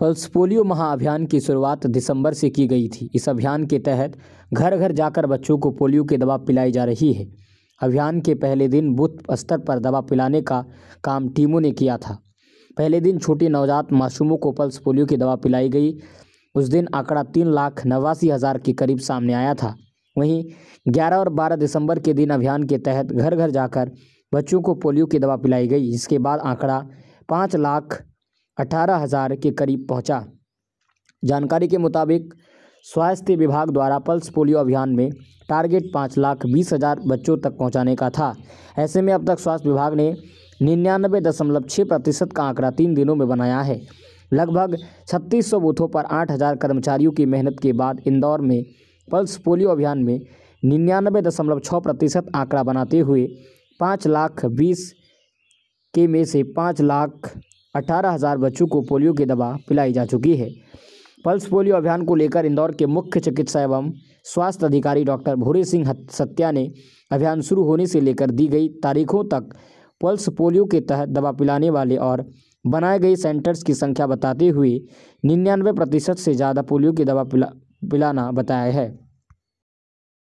Pulse polio महाअभियान की शुरुआत दिसंबर से की गई थी इस अभियान के तहत घर घर जाकर बच्चों को पोलियो की दवा पिलाई जा रही है अभियान के पहले दिन बूथ स्तर पर दवा पिलाने का काम टीमों ने किया था पहले दिन छोटे नवजात मासूमों को पल्स पोलियो की दवा पिलाई गई उस दिन आंकड़ा तीन लाख नवासी हज़ार के करीब सामने आया था वहीं 11 और 12 दिसंबर के दिन अभियान के तहत घर घर जाकर बच्चों को पोलियो की दवा पिलाई गई जिसके बाद आंकड़ा पाँच लाख अठारह हज़ार के करीब पहुंचा। जानकारी के मुताबिक स्वास्थ्य विभाग द्वारा पल्स पोलियो अभियान में टारगेट पाँच लाख बीस हज़ार बच्चों तक पहुंचाने का था ऐसे में अब तक स्वास्थ्य विभाग ने निन्यानवे दशमलव छः प्रतिशत का आंकड़ा तीन दिनों में बनाया है लगभग सौ बूथों पर हज़ार कर्मचारियों की मेहनत के बाद इंदौर में पल्स पोलियो अभियान में निन्यानवे दशमलव छः प्रतिशत आंकड़ा बनाते हुए पाँच लाख बीस के में से पाँच लाख अठारह हज़ार बच्चों को पोलियो की दवा पिलाई जा चुकी है पल्स पोलियो अभियान को लेकर इंदौर के मुख्य चिकित्सा एवं स्वास्थ्य अधिकारी डॉक्टर भूरे सिंह सत्या ने अभियान शुरू होने से लेकर दी गई तारीखों तक पल्स पोलियो के तहत दवा पिलाने वाले और बनाए गए सेंटर्स की संख्या बताते हुए निन्यानवे प्रतिशत से ज़्यादा पोलियो की दवा पिला पिलाना बताया है